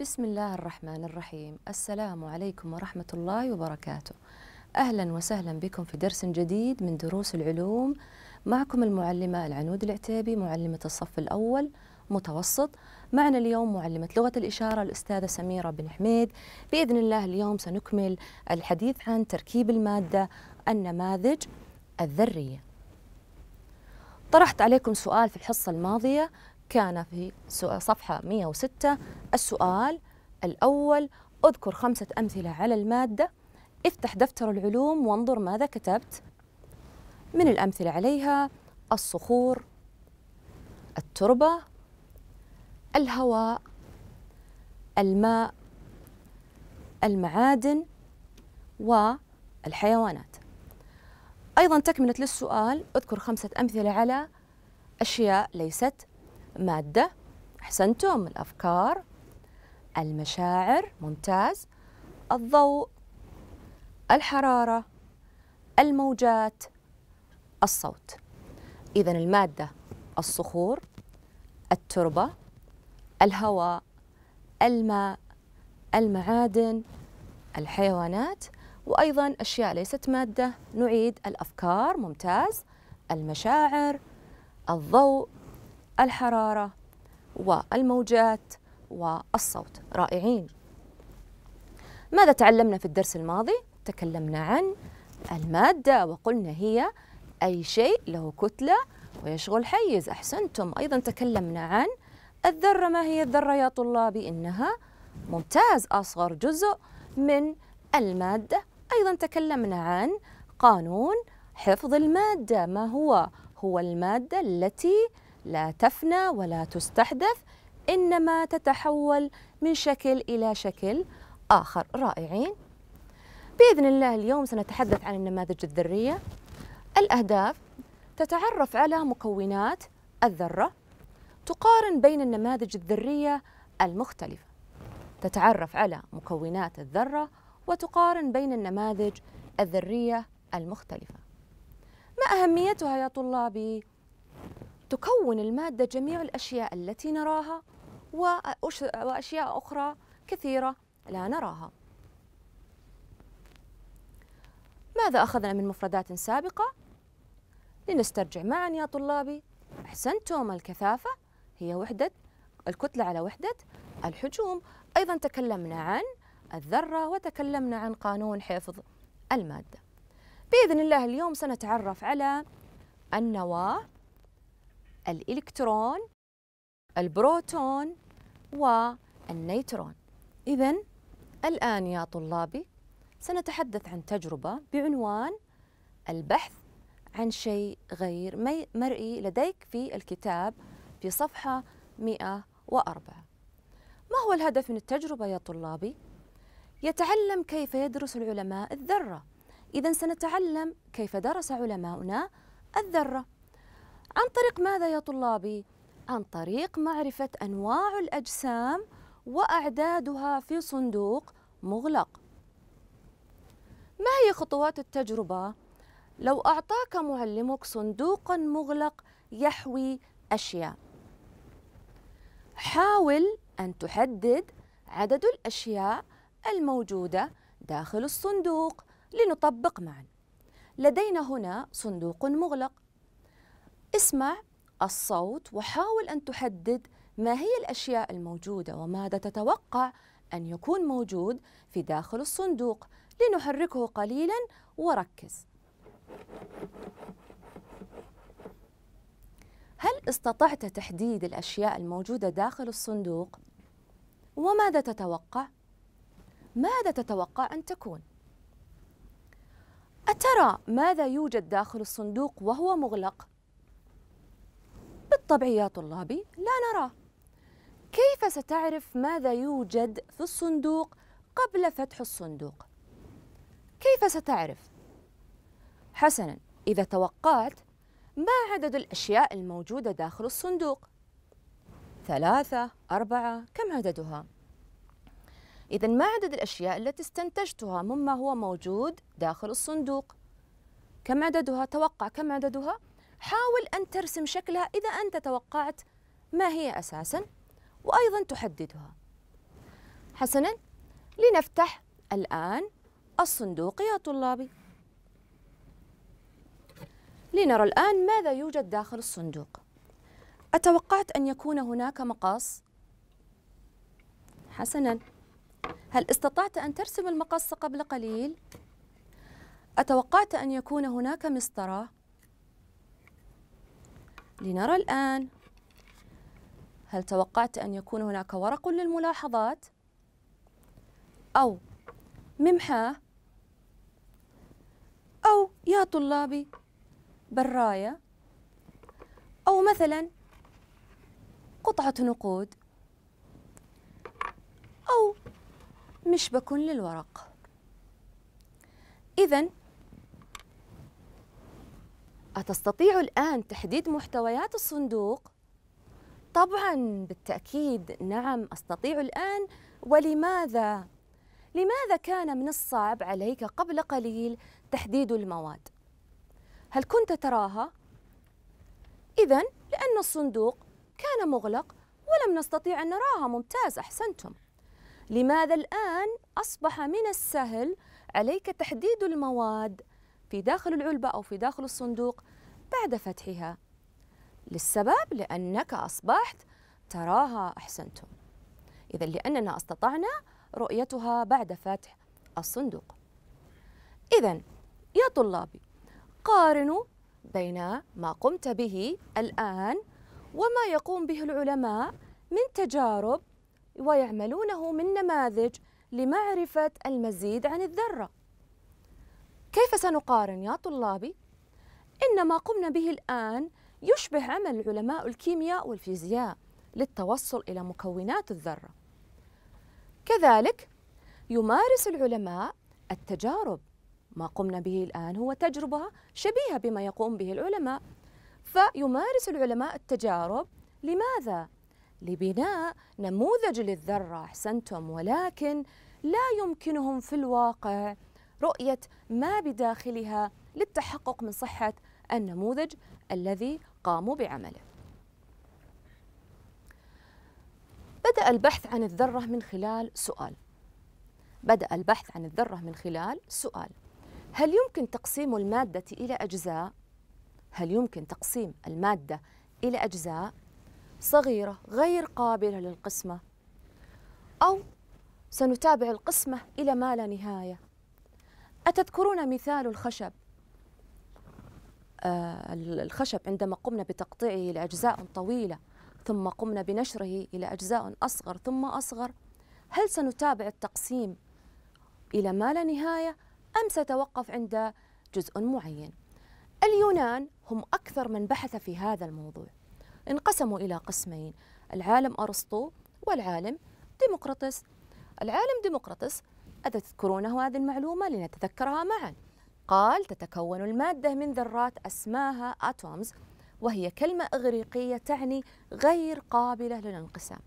بسم الله الرحمن الرحيم السلام عليكم ورحمة الله وبركاته أهلا وسهلا بكم في درس جديد من دروس العلوم معكم المعلمة العنود العتيبي معلمة الصف الأول متوسط معنا اليوم معلمة لغة الإشارة الأستاذة سميرة بن حميد بإذن الله اليوم سنكمل الحديث عن تركيب المادة النماذج الذرية طرحت عليكم سؤال في الحصة الماضية كان في صفحة 106 السؤال الأول اذكر خمسة أمثلة على المادة افتح دفتر العلوم وانظر ماذا كتبت من الأمثلة عليها الصخور التربة الهواء الماء المعادن والحيوانات أيضا تكملة للسؤال اذكر خمسة أمثلة على أشياء ليست مادة أحسنتم الأفكار المشاعر ممتاز الضوء الحرارة الموجات الصوت إذا المادة الصخور التربة الهواء الماء المعادن الحيوانات وأيضا أشياء ليست مادة نعيد الأفكار ممتاز المشاعر الضوء الحرارة والموجات والصوت رائعين ماذا تعلمنا في الدرس الماضي؟ تكلمنا عن المادة وقلنا هي أي شيء له كتلة ويشغل حيز أحسنتم أيضا تكلمنا عن الذرة ما هي الذرة يا طلابي؟ إنها ممتاز أصغر جزء من المادة أيضا تكلمنا عن قانون حفظ المادة ما هو؟ هو المادة التي لا تفنى ولا تستحدث إنما تتحول من شكل إلى شكل آخر رائعين بإذن الله اليوم سنتحدث عن النماذج الذرية الأهداف تتعرف على مكونات الذرة تقارن بين النماذج الذرية المختلفة تتعرف على مكونات الذرة وتقارن بين النماذج الذرية المختلفة ما أهميتها يا طلابي؟ تكون المادة جميع الأشياء التي نراها وأشياء أخرى كثيرة لا نراها ماذا أخذنا من مفردات سابقة؟ لنسترجع معا يا طلابي أحسنتم الكثافة هي وحدة الكتلة على وحدة الحجوم أيضا تكلمنا عن الذرة وتكلمنا عن قانون حفظ المادة بإذن الله اليوم سنتعرف على النواة الإلكترون البروتون والنيترون إذا الآن يا طلابي سنتحدث عن تجربة بعنوان البحث عن شيء غير مرئي لديك في الكتاب في صفحة 104 ما هو الهدف من التجربة يا طلابي؟ يتعلم كيف يدرس العلماء الذرة إذا سنتعلم كيف درس علماؤنا الذرة عن طريق ماذا يا طلابي؟ عن طريق معرفة أنواع الأجسام وأعدادها في صندوق مغلق ما هي خطوات التجربة؟ لو أعطاك معلمك صندوقا مغلق يحوي أشياء حاول أن تحدد عدد الأشياء الموجودة داخل الصندوق لنطبق معا لدينا هنا صندوق مغلق اسمع الصوت وحاول أن تحدد ما هي الأشياء الموجودة وماذا تتوقع أن يكون موجود في داخل الصندوق لنحركه قليلا وركز هل استطعت تحديد الأشياء الموجودة داخل الصندوق؟ وماذا تتوقع؟ ماذا تتوقع أن تكون؟ أترى ماذا يوجد داخل الصندوق وهو مغلق؟ بالطبع يا طلابي لا نرى كيف ستعرف ماذا يوجد في الصندوق قبل فتح الصندوق كيف ستعرف حسنا اذا توقعت ما عدد الاشياء الموجوده داخل الصندوق ثلاثه اربعه كم عددها اذا ما عدد الاشياء التي استنتجتها مما هو موجود داخل الصندوق كم عددها توقع كم عددها حاول أن ترسم شكلها إذا أنت توقعت ما هي أساسا وأيضا تحددها حسنا لنفتح الآن الصندوق يا طلابي لنرى الآن ماذا يوجد داخل الصندوق أتوقعت أن يكون هناك مقص حسنا هل استطعت أن ترسم المقص قبل قليل؟ أتوقعت أن يكون هناك مسطرة لنرى الآن هل توقعت أن يكون هناك ورق للملاحظات أو ممحاة أو يا طلابي براية أو مثلا قطعة نقود أو مشبك للورق إذا أتستطيع الآن تحديد محتويات الصندوق؟ طبعا بالتأكيد نعم أستطيع الآن ولماذا؟ لماذا كان من الصعب عليك قبل قليل تحديد المواد؟ هل كنت تراها؟ إذا لأن الصندوق كان مغلق ولم نستطيع أن نراها ممتاز أحسنتم لماذا الآن أصبح من السهل عليك تحديد المواد؟ في داخل العلبة أو في داخل الصندوق بعد فتحها للسبب لأنك أصبحت تراها أحسنتم إذا لأننا استطعنا رؤيتها بعد فتح الصندوق إذا يا طلابي قارنوا بين ما قمت به الآن وما يقوم به العلماء من تجارب ويعملونه من نماذج لمعرفة المزيد عن الذرة كيف سنقارن يا طلابي؟ إن ما قمنا به الآن يشبه عمل علماء الكيمياء والفيزياء للتوصل إلى مكونات الذرة. كذلك يمارس العلماء التجارب ما قمنا به الآن هو تجربة شبيهة بما يقوم به العلماء فيمارس العلماء التجارب لماذا؟ لبناء نموذج للذرة أحسنتم ولكن لا يمكنهم في الواقع رؤية ما بداخلها للتحقق من صحة النموذج الذي قاموا بعمله. بدأ البحث عن الذرة من خلال سؤال. بدأ البحث عن الذرة من خلال سؤال: هل يمكن تقسيم المادة إلى أجزاء؟ هل يمكن تقسيم المادة إلى أجزاء صغيرة غير قابلة للقسمة؟ أو سنتابع القسمة إلى ما لا نهاية أتذكرون مثال الخشب آه الخشب عندما قمنا بتقطيعه لأجزاء طويلة ثم قمنا بنشره إلى أجزاء أصغر ثم أصغر هل سنتابع التقسيم إلى ما لا نهاية أم ستوقف عند جزء معين اليونان هم أكثر من بحث في هذا الموضوع انقسموا إلى قسمين العالم أرسطو والعالم ديمقراطس العالم ديمقراطس أتذكرون هذه المعلومة لنتذكرها معا قال تتكون المادة من ذرات أسماها أتومز وهي كلمة إغريقية تعني غير قابلة للانقسام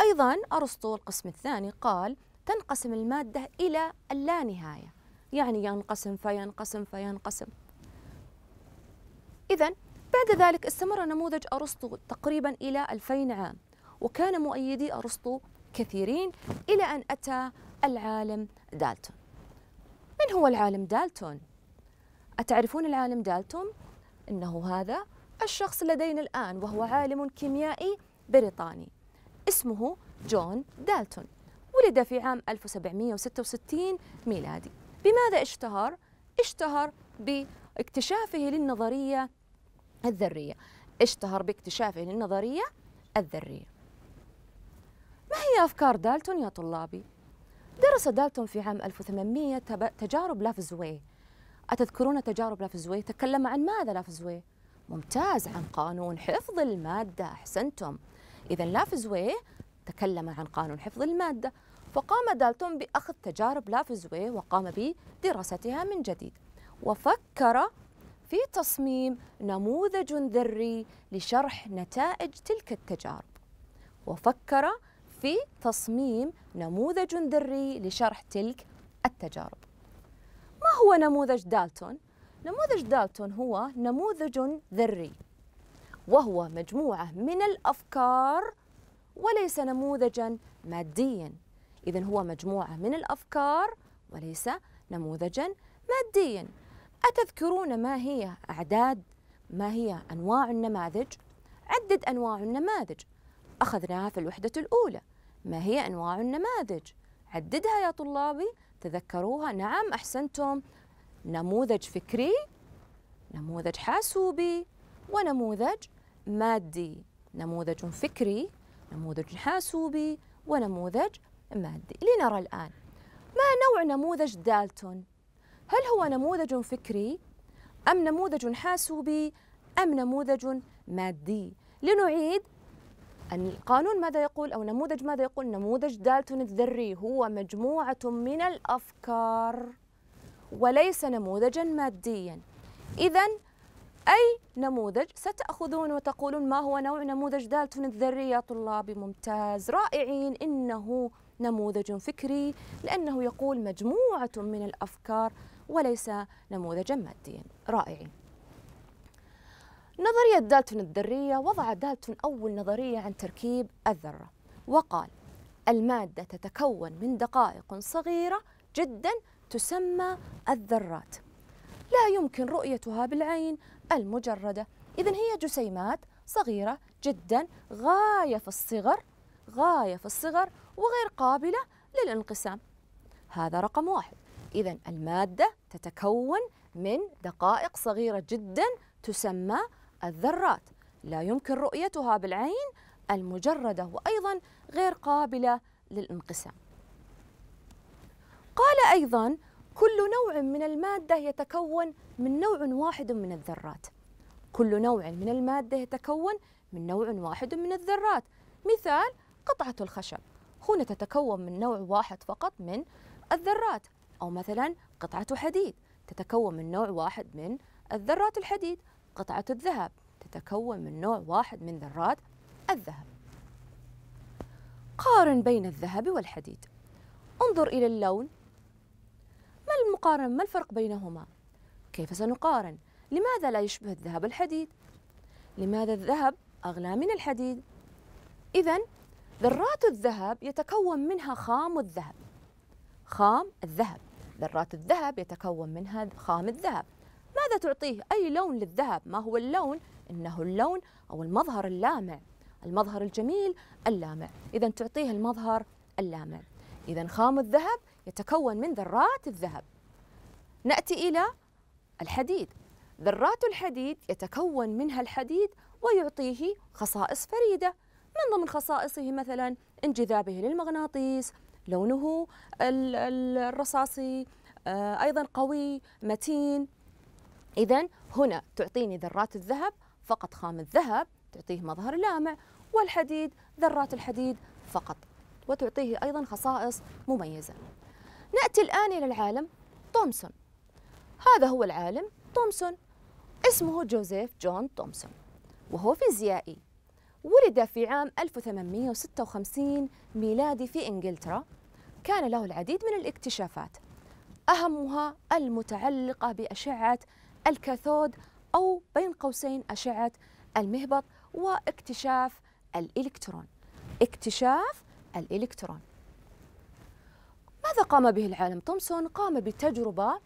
أيضا أرسطو القسم الثاني قال تنقسم المادة إلى اللانهاية يعني ينقسم فينقسم فينقسم إذا بعد ذلك استمر نموذج أرسطو تقريبا إلى 2000 عام وكان مؤيدي أرسطو كثيرين إلى أن أتى العالم دالتون من هو العالم دالتون؟ أتعرفون العالم دالتون؟ إنه هذا الشخص لدينا الآن وهو عالم كيميائي بريطاني اسمه جون دالتون ولد في عام 1766 ميلادي بماذا اشتهر؟ اشتهر باكتشافه للنظرية الذرية اشتهر باكتشافه للنظرية الذرية ما هي أفكار دالتون يا طلابي؟ درس دالتون في عام 1800 تجارب لافزوي أتذكرون تجارب لافزوي؟ تكلم عن ماذا لافزوي؟ ممتاز عن قانون حفظ المادة أحسنتم إذا لافزوي تكلم عن قانون حفظ المادة فقام دالتون بأخذ تجارب لافزوي وقام بدراستها من جديد وفكر في تصميم نموذج ذري لشرح نتائج تلك التجارب وفكر في تصميم نموذج ذري لشرح تلك التجارب ما هو نموذج دالتون؟ نموذج دالتون هو نموذج ذري وهو مجموعة من الأفكار وليس نموذجا ماديا إذا هو مجموعة من الأفكار وليس نموذجا ماديا أتذكرون ما هي أعداد ما هي أنواع النماذج؟ عدة أنواع النماذج أخذناها في الوحدة الأولى ما هي أنواع النماذج عددها يا طلابي تذكروها نعم أحسنتم نموذج فكري نموذج حاسوبي ونموذج مادي نموذج فكري نموذج حاسوبي ونموذج مادي لنرى الآن ما نوع نموذج دالتون؟ هل هو نموذج فكري أم نموذج حاسوبي أم نموذج مادي؟ لنعيد القانون ماذا يقول أو نموذج ماذا يقول نموذج دالتون الذري هو مجموعة من الأفكار وليس نموذجا ماديا إذا أي نموذج ستأخذون وتقولون ما هو نوع نموذج دالتون الذري يا طلابي ممتاز رائعين إنه نموذج فكري لأنه يقول مجموعة من الأفكار وليس نموذجا ماديا رائعين نظرية دالتون الذرية وضع دالتون أول نظرية عن تركيب الذرة وقال المادة تتكون من دقائق صغيرة جدا تسمى الذرات لا يمكن رؤيتها بالعين المجردة إذا هي جسيمات صغيرة جدا غاية في الصغر غاية في الصغر وغير قابلة للانقسام هذا رقم واحد إذا المادة تتكون من دقائق صغيرة جدا تسمى الذرات لا يمكن رؤيتها بالعين المجردة وأيضا غير قابلة للانقسام قال أيضا كل نوع من المادة يتكون من نوع واحد من الذرات كل نوع من المادة يتكون من نوع واحد من الذرات مثال قطعة الخشب هنا تتكون من نوع واحد فقط من الذرات أو مثلا قطعة حديد تتكون من نوع واحد من الذرات الحديد قطعة الذهب تتكون من نوع واحد من ذرات الذهب قارن بين الذهب والحديد انظر إلى اللون ما المقارنة؟ ما الفرق بينهما؟ كيف سنقارن؟ لماذا لا يشبه الذهب الحديد؟ لماذا الذهب أغلى من الحديد؟ إذا ذرات الذهب يتكون منها خام الذهب خام الذهب ذرات الذهب يتكون منها خام الذهب ماذا تعطيه أي لون للذهب ما هو اللون؟ إنه اللون أو المظهر اللامع المظهر الجميل اللامع إذا تعطيه المظهر اللامع إذا خام الذهب يتكون من ذرات الذهب نأتي إلى الحديد ذرات الحديد يتكون منها الحديد ويعطيه خصائص فريدة من ضمن خصائصه مثلا انجذابه للمغناطيس لونه الرصاصي آه، أيضا قوي متين إذا هنا تعطيني ذرات الذهب فقط خام الذهب تعطيه مظهر لامع والحديد ذرات الحديد فقط وتعطيه أيضا خصائص مميزة نأتي الآن إلى العالم تومسون هذا هو العالم تومسون اسمه جوزيف جون تومسون وهو فيزيائي ولد في عام 1856 ميلادي في إنجلترا كان له العديد من الاكتشافات أهمها المتعلقة بأشعة الكاثود أو بين قوسين أشعة المهبط واكتشاف الإلكترون اكتشاف الإلكترون ماذا قام به العالم تومسون؟ قام بتجربة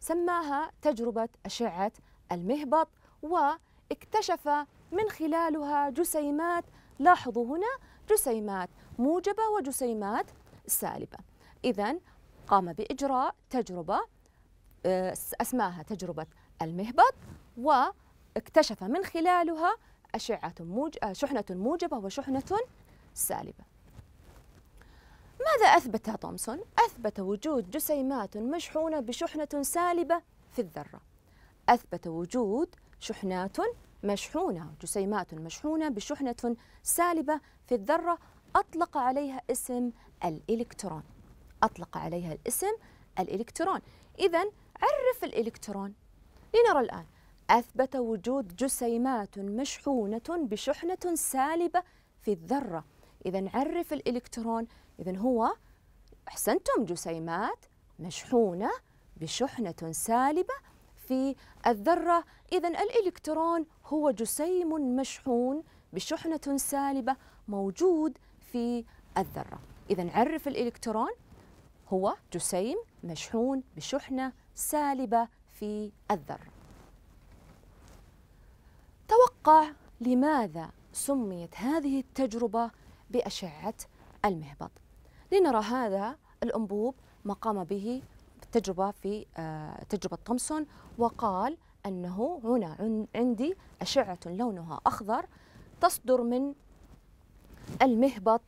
سماها تجربة أشعة المهبط واكتشف من خلالها جسيمات لاحظوا هنا جسيمات موجبة وجسيمات سالبة إذا قام بإجراء تجربة آه، أسماها تجربة المهبط واكتشف من خلالها أشعة موج... آه، شحنة موجبة وشحنة سالبة ماذا أثبت تومسون؟ أثبت وجود جسيمات مشحونة بشحنة سالبة في الذرة أثبت وجود شحنات مشحونة جسيمات مشحونة بشحنة سالبة في الذرة أطلق عليها اسم الإلكترون أطلق عليها الاسم الإلكترون إذا عرف الإلكترون لنرى الآن أثبت وجود جسيمات مشحونة بشحنة سالبة في الذرة إذا عرف الإلكترون إذا هو أحسنتم جسيمات مشحونة بشحنة سالبة في الذرة إذا الإلكترون هو جسيم مشحون بشحنة سالبة موجود في الذرة إذا عرف الإلكترون هو جسيم مشحون بشحنة سالبة في الذر توقع لماذا سميت هذه التجربة بأشعة المهبط لنرى هذا الأنبوب ما قام به التجربة في آه، تجربة تومسون وقال أنه هنا عندي أشعة لونها أخضر تصدر من المهبط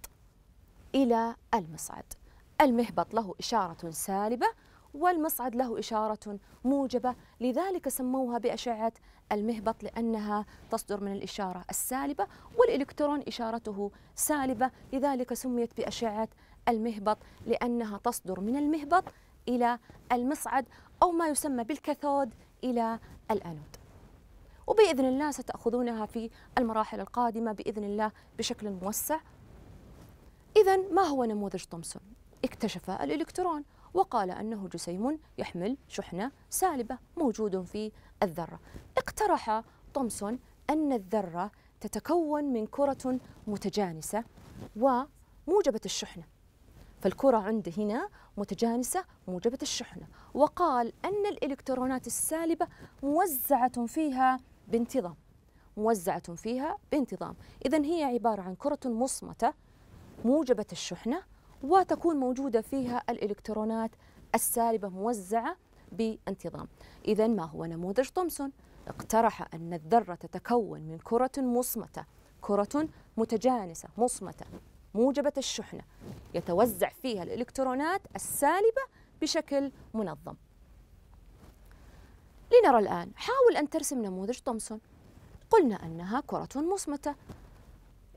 إلى المصعد المهبط له إشارة سالبة والمصعد له إشارة موجبة لذلك سموها بأشعة المهبط لأنها تصدر من الإشارة السالبة والإلكترون إشارته سالبة لذلك سميت بأشعة المهبط لأنها تصدر من المهبط إلى المصعد أو ما يسمى بالكاثود إلى الأنود وبإذن الله ستأخذونها في المراحل القادمة بإذن الله بشكل موسع إذا ما هو نموذج تومسون؟ اكتشف الإلكترون وقال أنه جسيم يحمل شحنة سالبة موجود في الذرة اقترح تومسون أن الذرة تتكون من كرة متجانسة وموجبة الشحنة فالكرة عند هنا متجانسة موجبة الشحنة وقال أن الإلكترونات السالبة موزعة فيها بانتظام موزعة فيها بانتظام إذا هي عبارة عن كرة مصمتة موجبة الشحنة وتكون موجودة فيها الإلكترونات السالبة موزعة بانتظام إذا ما هو نموذج تومسون؟ اقترح أن الذرة تتكون من كرة مصمتة كرة متجانسة مصمتة موجبة الشحنة يتوزع فيها الإلكترونات السالبة بشكل منظم لنرى الآن حاول أن ترسم نموذج تومسون قلنا أنها كرة مصمتة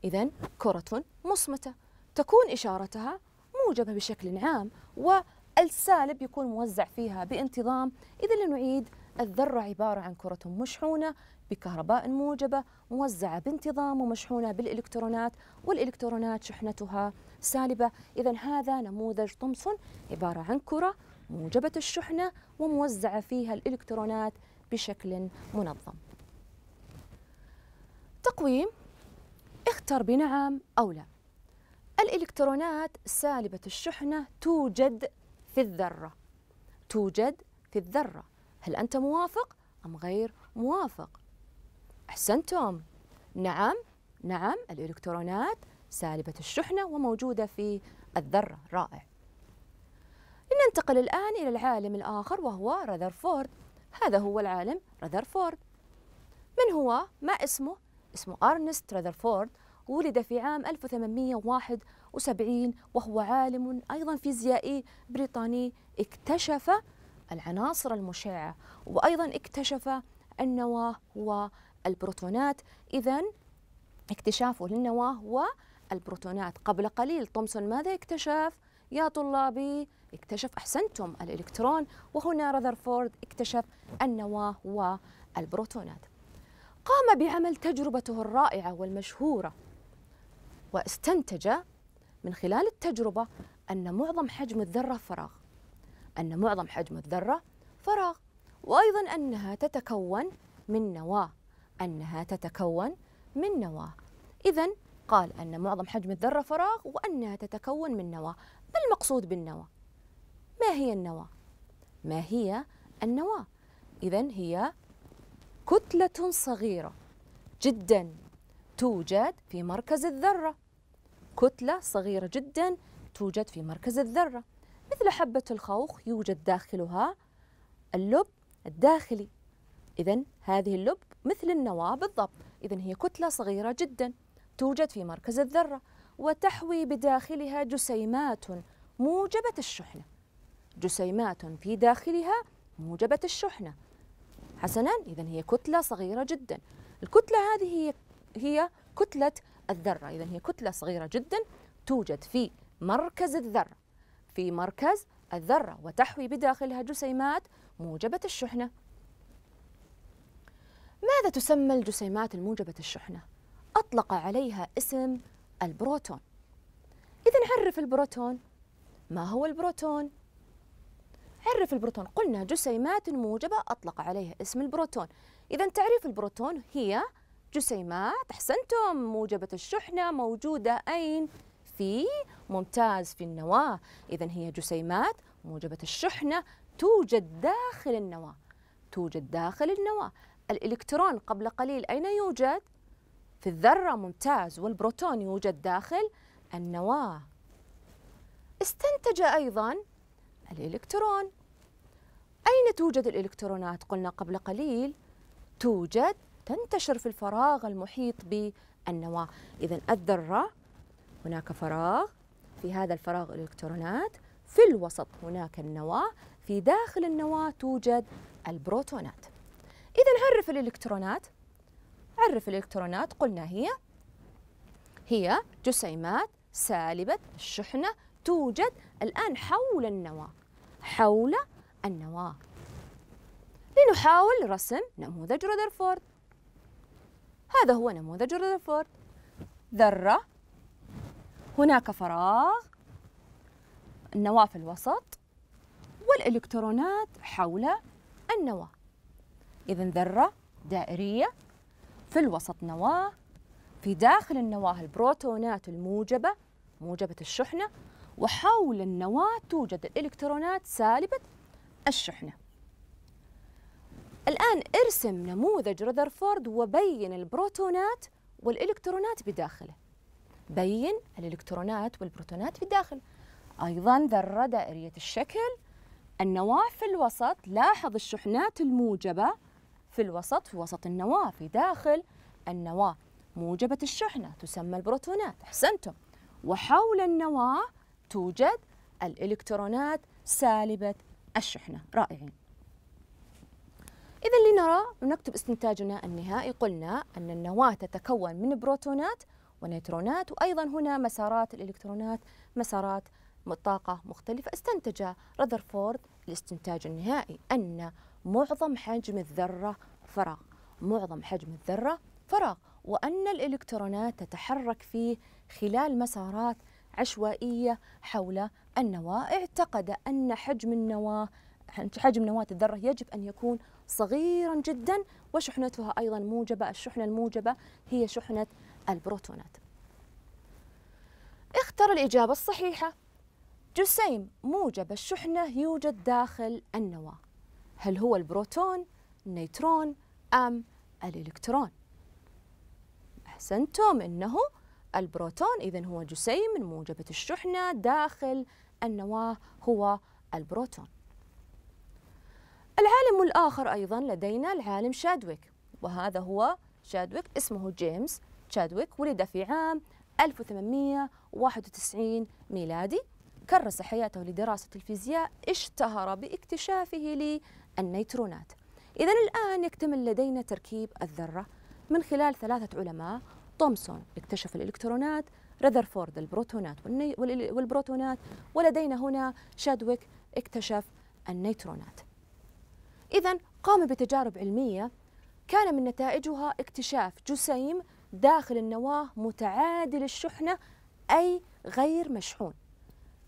إذا كرة مصمتة تكون إشارتها موجبه بشكل عام والسالب يكون موزع فيها بانتظام إذا لنعيد الذرة عبارة عن كرة مشحونة بكهرباء موجبة موزعة بانتظام ومشحونة بالإلكترونات والإلكترونات شحنتها سالبة إذا هذا نموذج طمسون عبارة عن كرة موجبة الشحنة وموزعة فيها الإلكترونات بشكل منظم تقويم اختر بنعم أو لا الإلكترونات سالبة الشحنة توجد في الذرة توجد في الذرة هل أنت موافق أم غير موافق؟ أحسنتم نعم نعم الإلكترونات سالبة الشحنة وموجودة في الذرة رائع لننتقل الآن إلى العالم الآخر وهو رذرفورد هذا هو العالم رذرفورد من هو؟ ما اسمه؟ اسمه أرنست رذرفورد ولد في عام 1871 وهو عالم أيضا فيزيائي بريطاني اكتشف العناصر المشعة وأيضا اكتشف النواة والبروتونات إذا اكتشافه للنواة والبروتونات قبل قليل تومسون ماذا اكتشف؟ يا طلابي اكتشف أحسنتم الإلكترون وهنا رذرفورد اكتشف النواة والبروتونات قام بعمل تجربته الرائعة والمشهورة واستنتج من خلال التجربة أن معظم حجم الذرة فراغ أن معظم حجم الذرة فراغ وأيضا أنها تتكون من نواة أنها تتكون من نواة إذا قال أن معظم حجم الذرة فراغ وأنها تتكون من نواة ما المقصود بالنواة؟ ما هي النواة؟ ما هي النواة؟ إذا هي كتلة صغيرة جدا توجد في مركز الذرة كتلة صغيرة جدا توجد في مركز الذرة مثل حبة الخوخ يوجد داخلها اللب الداخلي إذا هذه اللب مثل النواة بالضبط إذا هي كتلة صغيرة جدا توجد في مركز الذرة وتحوي بداخلها جسيمات موجبة الشحنة جسيمات في داخلها موجبة الشحنة حسنا إذا هي كتلة صغيرة جدا الكتلة هذه هي هي كتلة الذرة إذا هي كتلة صغيرة جدا توجد في مركز الذرة في مركز الذرة وتحوي بداخلها جسيمات موجبة الشحنة ماذا تسمى الجسيمات الموجبة الشحنة؟ أطلق عليها اسم البروتون إذا عرف البروتون ما هو البروتون؟ عرف البروتون قلنا جسيمات موجبة أطلق عليها اسم البروتون إذا تعريف البروتون هي جسيمات أحسنتم موجبة الشحنة موجودة أين؟ في ممتاز في النواة إذا هي جسيمات موجبة الشحنة توجد داخل النواة توجد داخل النواة الإلكترون قبل قليل أين يوجد؟ في الذرة ممتاز والبروتون يوجد داخل النواة استنتج أيضا الإلكترون أين توجد الإلكترونات؟ قلنا قبل قليل توجد تنتشر في الفراغ المحيط بالنواة إذا الذرة هناك فراغ في هذا الفراغ الإلكترونات في الوسط هناك النواة في داخل النواة توجد البروتونات إذا عرف الإلكترونات عرف الإلكترونات قلنا هي هي جسيمات سالبة الشحنة توجد الآن حول النواة حول النواة لنحاول رسم نموذج رذرفورد هذا هو نموذج رذرفورد ذرة هناك فراغ النواة في الوسط والإلكترونات حول النواة إذا ذرة دائرية في الوسط نواة في داخل النواة البروتونات الموجبة موجبة الشحنة وحول النواة توجد الإلكترونات سالبة الشحنة الآن ارسم نموذج رذرفورد وبين البروتونات والإلكترونات بداخله بين الإلكترونات والبروتونات بداخل أيضا ذرة دائرية الشكل النواة في الوسط لاحظ الشحنات الموجبة في الوسط في وسط النواة في داخل النواة موجبة الشحنة تسمى البروتونات أحسنتم وحول النواة توجد الإلكترونات سالبة الشحنة رائعين إذا لنرى نكتب استنتاجنا النهائي قلنا أن النواة تتكون من بروتونات ونيترونات وأيضا هنا مسارات الإلكترونات مسارات طاقة مختلفة استنتج رذرفورد الاستنتاج النهائي أن معظم حجم الذرة فراغ معظم حجم الذرة فراغ وأن الإلكترونات تتحرك فيه خلال مسارات عشوائية حول النواة اعتقد أن حجم النواة حجم نواة الذرة يجب أن يكون صغيرا جدا وشحنتها أيضا موجبة الشحنة الموجبة هي شحنة البروتونات اختر الإجابة الصحيحة جسيم موجب الشحنة يوجد داخل النواة هل هو البروتون النيترون أم الإلكترون أحسنتم إنه البروتون إذا هو جسيم من موجبة الشحنة داخل النواة هو البروتون العالم الآخر أيضا لدينا العالم شادويك وهذا هو شادويك اسمه جيمس شادويك ولد في عام 1891 ميلادي كرس حياته لدراسة الفيزياء اشتهر باكتشافه للنيترونات إذا الآن يكتمل لدينا تركيب الذرة من خلال ثلاثة علماء تومسون اكتشف الإلكترونات رذرفورد البروتونات والبروتونات ولدينا هنا شادويك اكتشف النيترونات إذا قام بتجارب علمية كان من نتائجها اكتشاف جسيم داخل النواة متعادل الشحنة أي غير مشحون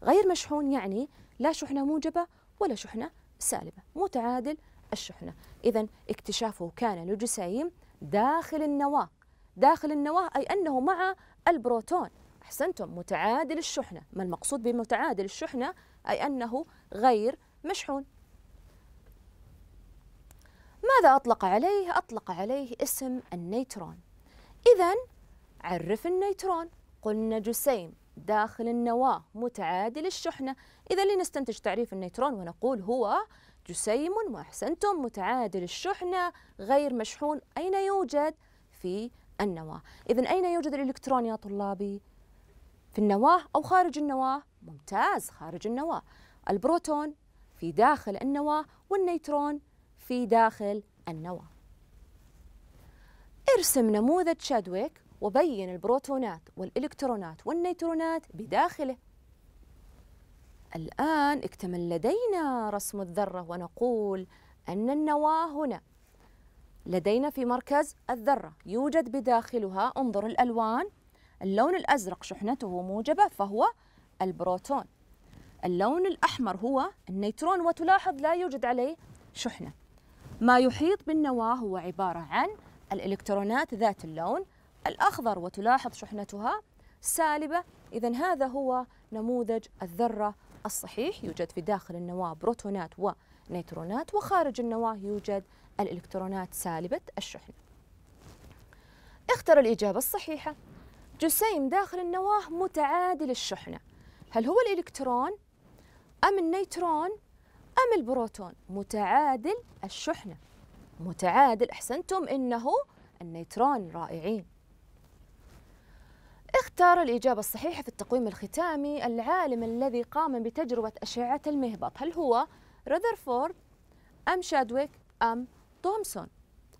غير مشحون يعني لا شحنة موجبة ولا شحنة سالبة متعادل الشحنة إذا اكتشافه كان لجسيم داخل النواة داخل النواة أي أنه مع البروتون أحسنتم متعادل الشحنة ما المقصود بمتعادل الشحنة أي أنه غير مشحون ماذا أطلق عليه؟ أطلق عليه اسم النيترون إذا عرف النيترون قلنا جسيم داخل النواة متعادل الشحنة إذا لنستنتج تعريف النيترون ونقول هو جسيم وأحسنتم متعادل الشحنة غير مشحون أين يوجد؟ في النواة إذا أين يوجد الإلكترون يا طلابي؟ في النواة أو خارج النواة؟ ممتاز خارج النواة البروتون في داخل النواة والنيترون في داخل النواة ارسم نموذج شادويك وبين البروتونات والإلكترونات والنيترونات بداخله الآن اكتمل لدينا رسم الذرة ونقول أن النواة هنا لدينا في مركز الذرة يوجد بداخلها انظر الألوان اللون الأزرق شحنته موجبة فهو البروتون اللون الأحمر هو النيترون وتلاحظ لا يوجد عليه شحنة ما يحيط بالنواة هو عبارة عن الإلكترونات ذات اللون الأخضر وتلاحظ شحنتها سالبة إذا هذا هو نموذج الذرة الصحيح يوجد في داخل النواة بروتونات ونيترونات وخارج النواة يوجد الإلكترونات سالبة الشحنة اختر الإجابة الصحيحة جسيم داخل النواة متعادل الشحنة هل هو الإلكترون أم النيترون أم البروتون متعادل الشحنة متعادل أحسنتم إنه النيترون رائعين اختار الإجابة الصحيحة في التقويم الختامي العالم الذي قام بتجربة أشعة المهبط هل هو رذرفورد أم شادويك أم تومسون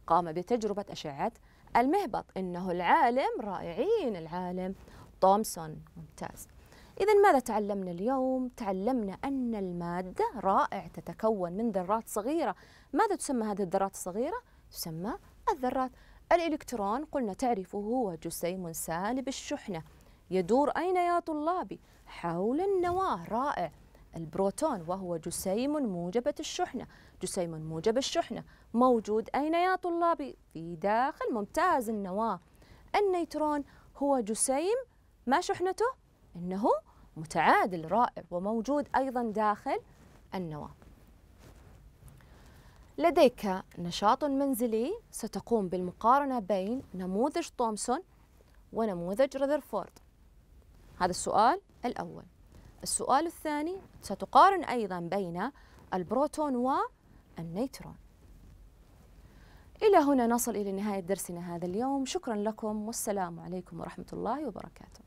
قام بتجربة أشعة المهبط إنه العالم رائعين العالم تومسون ممتاز إذا ماذا تعلمنا اليوم؟ تعلمنا أن المادة رائع تتكون من ذرات صغيرة، ماذا تسمى هذه الذرات الصغيرة؟ تسمى الذرات، الإلكترون قلنا تعرفه هو جسيم سالب الشحنة، يدور أين يا طلابي؟ حول النواة، رائع، البروتون وهو جسيم موجبة الشحنة، جسيم موجب الشحنة، موجود أين يا طلابي؟ في داخل ممتاز النواة، النيترون هو جسيم ما شحنته؟ إنه متعادل رائع وموجود أيضا داخل النواة لديك نشاط منزلي ستقوم بالمقارنة بين نموذج تومسون ونموذج رذرفورد هذا السؤال الأول السؤال الثاني ستقارن أيضا بين البروتون والنيترون إلى هنا نصل إلى نهاية درسنا هذا اليوم شكرا لكم والسلام عليكم ورحمة الله وبركاته